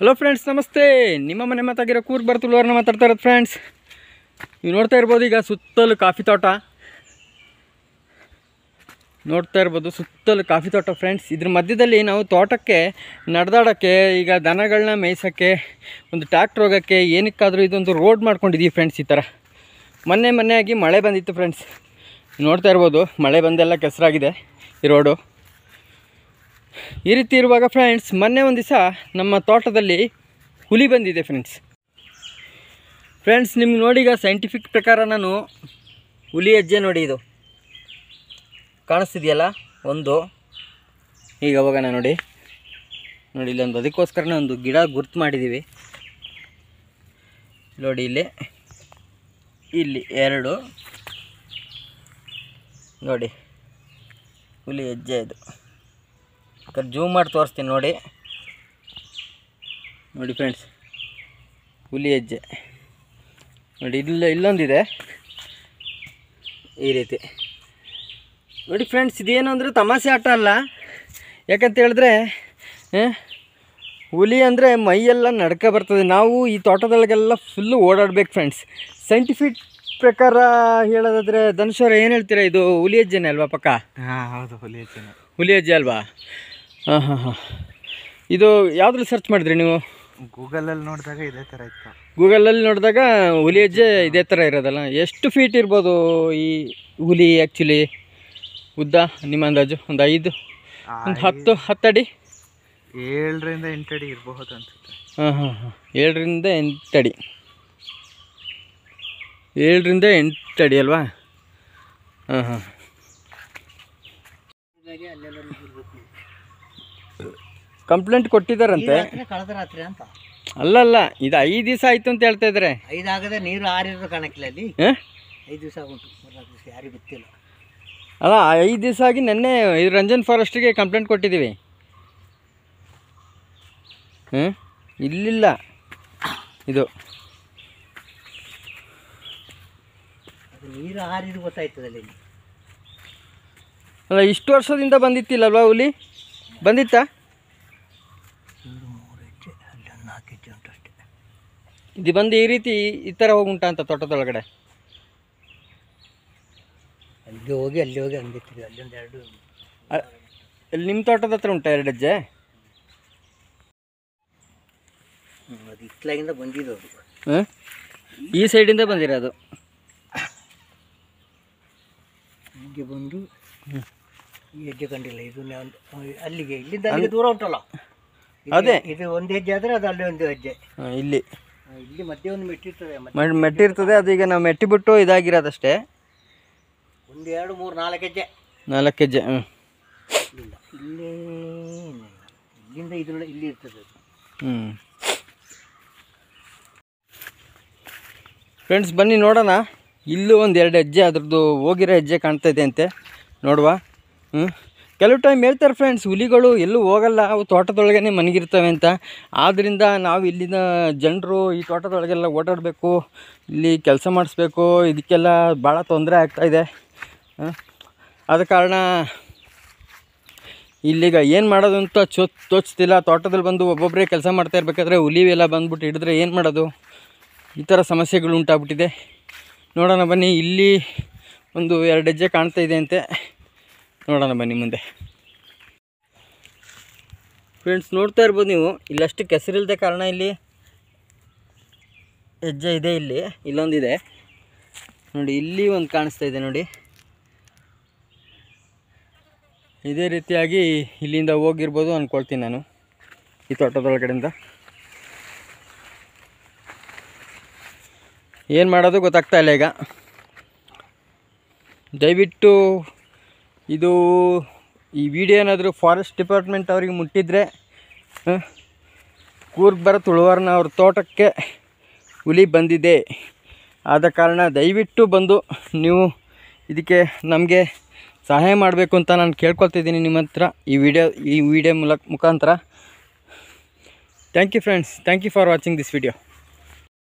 Hello friends ನಮಸ್ತೆ ನಿಮ್ಮ ಮನೆ ಮಾತಾಗಿರೋ ಕೂರ್ ಬರ್ತುಳವ್ರನ್ನ ಮಾತಾಡ್ತಾ ಇರೋದು ಫ್ರೆಂಡ್ಸ್ ನೀವು ನೋಡ್ತಾ ಇರ್ಬೋದು ಈಗ ಸುತ್ತಲೂ ಕಾಫಿ ತೋಟ ನೋಡ್ತಾ ಇರ್ಬೋದು ಸುತ್ತಲೂ ಕಾಫಿ ತೋಟ ಫ್ರೆಂಡ್ಸ್ ಇದ್ರ ಮಧ್ಯದಲ್ಲಿ ನಾವು ತೋಟಕ್ಕೆ ನಡೆದಾಡೋಕ್ಕೆ ಈಗ ದನಗಳನ್ನ ಮೇಯ್ಸೋಕ್ಕೆ ಒಂದು ಟ್ಯಾಕ್ಟ್ರ್ ಹೋಗೋಕ್ಕೆ ಏನಕ್ಕಾದರೂ ಇದೊಂದು ರೋಡ್ ಮಾಡ್ಕೊಂಡಿದ್ದೀವಿ ಫ್ರೆಂಡ್ಸ್ ಈ ಥರ ಮೊನ್ನೆ ಮೊನ್ನೆ ಆಗಿ ಮಳೆ ಬಂದಿತ್ತು ಫ್ರೆಂಡ್ಸ್ ನೋಡ್ತಾ ಇರ್ಬೋದು ಮಳೆ ಬಂದೆಲ್ಲ ಕೆಸರಾಗಿದೆ ಈ ರೋಡು ಈ ರೀತಿ ಇರುವಾಗ ಫ್ರೆಂಡ್ಸ್ ಮೊನ್ನೆ ಒಂದು ದಿವಸ ನಮ್ಮ ತೋಟದಲ್ಲಿ ಹುಲಿ ಬಂದಿದೆ ಫ್ರೆಂಡ್ಸ್ ಫ್ರೆಂಡ್ಸ್ ನಿಮ್ಗೆ ನೋಡಿ ಈಗ ಸೈಂಟಿಫಿಕ್ ಪ್ರಕಾರ ನಾನು ಹುಲಿ ಹೆಜ್ಜೆ ನೋಡಿ ಇದು ಕಾಣಿಸ್ತಿದೆಯಲ್ಲ ಒಂದು ಈಗ ನಾನು ನೋಡಿ ನೋಡಿ ಇಲ್ಲೊಂದು ಅದಕ್ಕೋಸ್ಕರನೇ ಒಂದು ಗಿಡ ಗುರ್ತು ಮಾಡಿದ್ದೀವಿ ನೋಡಿ ಇಲ್ಲಿ ಇಲ್ಲಿ ಎರಡು ನೋಡಿ ಹುಲಿ ಹೆಜ್ಜೆ ಇದು ಬೇಕಾದ್ರೆ ಜೂಮ್ ಮಾಡಿ ತೋರಿಸ್ತೀನಿ ನೋಡಿ ನೋಡಿ ಫ್ರೆಂಡ್ಸ್ ಹುಲಿ ಹೆಜ್ಜೆ ನೋಡಿ ಇಲ್ಲ ಇಲ್ಲೊಂದಿದೆ ಈ ರೀತಿ ನೋಡಿ ಫ್ರೆಂಡ್ಸ್ ಇದೇನು ಅಂದರೆ ತಮಾಷೆ ಆಟ ಅಲ್ಲ ಯಾಕಂತ ಹೇಳಿದ್ರೆ ಹುಲಿ ಅಂದರೆ ಮೈಯೆಲ್ಲ ನಡ್ಕ ಬರ್ತದೆ ನಾವು ಈ ತೋಟದೊಳಗೆಲ್ಲ ಫುಲ್ಲು ಓಡಾಡ್ಬೇಕು ಫ್ರೆಂಡ್ಸ್ ಸೈಂಟಿಫಿಕ್ ಪ್ರಕಾರ ಹೇಳೋದಾದರೆ ಧನುಷ್ವರ ಏನು ಹೇಳ್ತೀರಾ ಇದು ಹುಲಿ ಹೆಜ್ಜೆನೇ ಅಲ್ವಾ ಪಕ್ಕ ಹಾಂ ಹೌದು ಹುಲಿ ಹೆಜ್ಜೆ ಹುಲಿ ಹೆಜ್ಜೆ ಅಲ್ವಾ ಹಾಂ ಹಾಂ ಹಾಂ ಇದು ಯಾವ್ದ್ರಲ್ಲಿ ಸರ್ಚ್ ಮಾಡಿದ್ರಿ ನೀವು ಗೂಗಲಲ್ಲಿ ನೋಡಿದಾಗ ಇದೇ ಥರ ಇತ್ತು ಗೂಗಲಲ್ಲಿ ನೋಡಿದಾಗ ಹುಲಿ ಹೆಜ್ಜೆ ಇದೇ ಥರ ಇರೋದಲ್ಲ ಎಷ್ಟು ಫೀಟ್ ಇರ್ಬೋದು ಈ ಹುಲಿ ಆ್ಯಕ್ಚುಲಿ ಉದ್ದ ನಿಮ್ಮ ಅಂದಾಜು ಒಂದು ಐದು ಒಂದು ಹತ್ತು ಹತ್ತಡಿ ಏಳರಿಂದ ಎಂಟು ಅಡಿ ಇರಬಹುದು ಅನ್ಸುತ್ತೆ ಹಾಂ ಹಾಂ ಹಾಂ ಏಳರಿಂದ ಎಂಟಡಿ ಏಳರಿಂದ ಎಂಟು ಅಡಿ ಅಲ್ವಾ ಹಾಂ ಹಾಂ ಕಂಪ್ಲೇಂಟ್ ಕೊಟ್ಟಿದ್ದಾರಂತೆ ಕಳೆದ ರಾತ್ರಿ ಅಂತ ಅಲ್ಲಲ್ಲ ಇದು ಐದು ದಿವಸ ಆಯ್ತು ಅಂತ ಹೇಳ್ತಾ ಇದ್ರೆ ಐದಾಗದೆ ನೀರು ಆರಿರೋ ಅಲ್ಲಿ ಐದು ದಿವಸ ಉಂಟು ಯಾರಿಗೂ ಗೊತ್ತಿಲ್ಲ ಅಲ್ಲ ಐದು ದಿವಸ ಆಗಿ ನೆನ್ನೆ ಇದು ರಂಜನ್ ಫಾರೆಸ್ಟ್ಗೆ ಕಂಪ್ಲೇಂಟ್ ಕೊಟ್ಟಿದ್ದೀವಿ ಹ್ಞೂ ಇಲ್ಲಿಲ್ಲ ಇದು ನೀರು ಆರಿದ್ರು ಗೊತ್ತಾಯ್ತದಲ್ಲಿ ಅಲ್ಲ ಇಷ್ಟು ವರ್ಷದಿಂದ ಬಂದಿತ್ತಿಲ್ಲಲ್ವಾ ಹುಲಿ ಬಂದಿತ್ತಾ ಇದು ಬಂದು ಈ ರೀತಿ ಈ ಥರ ಉಂಟ ಅಂತ ತೋಟದೊಳಗಡೆ ಅಲ್ಲಿ ಹೋಗಿ ಅಲ್ಲಿ ಹೋಗಿ ಹಂಗಿತ್ತು ಒಂದು ಎರಡು ಅಲ್ಲಿ ನಿಮ್ಮ ತೋಟದ ಹತ್ರ ಉಂಟಾ ಎರಡು ಹೆಜ್ಜೆ ಅದು ಇತ್ತಲಾಗಿಂದ ಬಂದಿರೋದು ಹಾಂ ಈ ಸೈಡಿಂದ ಬಂದಿರೋದು ಹೀಗೆ ಬಂದು ಈ ಹೆಜ್ಜೆ ಕಂಡಿಲ್ಲ ಇದು ಅಲ್ಲಿಗೆ ಇಲ್ಲಿಂದ ಅಲ್ಲಿ ದೂರ ಉಂಟಲ್ಲ ಅದೇ. ಇದು ಒಂದು ಹೆಜ್ಜೆ ಆದರೆ ಅದು ಅಲ್ಲಿ ಒಂದು ಹೆಜ್ಜೆ ಇಲ್ಲಿ ಇಲ್ಲಿ ಮಧ್ಯೆ ಒಂದು ಮೆಟ್ಟಿರ್ತದೆ ಮೆಟ್ಟಿರ್ತದೆ ಅದು ಈಗ ನಾವು ಮೆಟ್ಟಿ ಬಿಟ್ಟು ಇದಾಗಿರೋದಷ್ಟೇ ಒಂದು ಎರಡು ಮೂರು ನಾಲ್ಕು ಹೆಜ್ಜೆ ನಾಲ್ಕು ಹೆಜ್ಜೆ ಇಲ್ಲಿಂದ ಇಲ್ಲೇ ಇಲ್ಲಿ ಇರ್ತದೆ ಹ್ಞೂ ಫ್ರೆಂಡ್ಸ್ ಬನ್ನಿ ನೋಡೋಣ ಇಲ್ಲೂ ಒಂದು ಎರಡು ಹೆಜ್ಜೆ ಅದ್ರದ್ದು ಹೋಗಿರೋ ಹೆಜ್ಜೆ ಕಾಣ್ತಾ ಇದೆ ಅಂತೆ ನೋಡುವ ಕೆಲವು ಟೈಮ್ ಹೇಳ್ತಾರೆ ಫ್ರೆಂಡ್ಸ್ ಹುಲಿಗಳು ಎಲ್ಲೂ ಹೋಗಲ್ಲ ಅವು ತೋಟದೊಳಗೇ ಮನಗಿರ್ತವೆ ಅಂತ ಆದ್ದರಿಂದ ನಾವು ಇಲ್ಲಿನ ಜನರು ಈ ತೋಟದೊಳಗೆಲ್ಲ ಓಡಾಡಬೇಕು ಇಲ್ಲಿ ಕೆಲಸ ಮಾಡಿಸ್ಬೇಕು ಇದಕ್ಕೆಲ್ಲ ಭಾಳ ತೊಂದರೆ ಆಗ್ತಾಯಿದೆ ಆದ ಕಾರಣ ಇಲ್ಲಿಗ ಏನು ಮಾಡೋದು ಅಂತ ಚೊ ತೋಚ್ತಿಲ್ಲ ತೋಟದಲ್ಲಿ ಬಂದು ಒಬ್ಬೊಬ್ಬರೇ ಕೆಲಸ ಮಾಡ್ತಾ ಇರಬೇಕಾದ್ರೆ ಹುಲಿ ಎಲ್ಲ ಬಂದ್ಬಿಟ್ಟು ಹಿಡಿದ್ರೆ ಏನು ಮಾಡೋದು ಈ ಥರ ಸಮಸ್ಯೆಗಳು ಉಂಟಾಗ್ಬಿಟ್ಟಿದೆ ನೋಡೋಣ ಬನ್ನಿ ಇಲ್ಲಿ ಒಂದು ಎರಡು ಹೆಜ್ಜೆ ಕಾಣ್ತಾ ಇದೆ ಅಂತೆ ನೋಡೋಣ ಬನ್ನಿ ಮುಂದೆ ಫ್ರೆಂಡ್ಸ್ ನೋಡ್ತಾ ಇರ್ಬೋದು ನೀವು ಇಲ್ಲಷ್ಟು ಕೆಸರಿಲ್ಲದೆ ಕಾರಣ ಇಲ್ಲಿ ಹೆಜ್ಜೆ ಇದೆ ಇಲ್ಲಿ ಇಲ್ಲೊಂದಿದೆ ನೋಡಿ ಇಲ್ಲಿ ಒಂದು ಕಾಣಿಸ್ತಾ ಇದೆ ನೋಡಿ ಇದೇ ರೀತಿಯಾಗಿ ಇಲ್ಲಿಂದ ಹೋಗಿರ್ಬೋದು ಅಂದ್ಕೊಳ್ತೀನಿ ನಾನು ಈ ತೋಟದೊಳಗಡೆಯಿಂದ ಏನು ಮಾಡೋದು ಗೊತ್ತಾಗ್ತಾ ಇಲ್ಲ ಈಗ ದಯವಿಟ್ಟು ಇದು ಈ ವಿಡಿಯೋ ಏನಾದರೂ ಫಾರೆಸ್ಟ್ ಡಿಪಾರ್ಟ್ಮೆಂಟ್ ಅವ್ರಿಗೆ ಮುಟ್ಟಿದ್ರೆ ಕೂರ್ಗ್ ಬರೋ ತುಳುವರ್ನ ಅವ್ರ ತೋಟಕ್ಕೆ ಹುಲಿ ಬಂದಿದೆ ಆದ ಕಾರಣ ದಯವಿಟ್ಟು ಬಂದು ನೀವು ಇದಕ್ಕೆ ನಮಗೆ ಸಹಾಯ ಮಾಡಬೇಕು ಅಂತ ನಾನು ಕೇಳ್ಕೊಳ್ತಿದ್ದೀನಿ ನಿಮ್ಮ ಹತ್ರ ಈ ವಿಡಿಯೋ ಈ ವಿಡಿಯೋ ಮೂಲಕ ಮುಖಾಂತರ thank you friends thank you for watching this video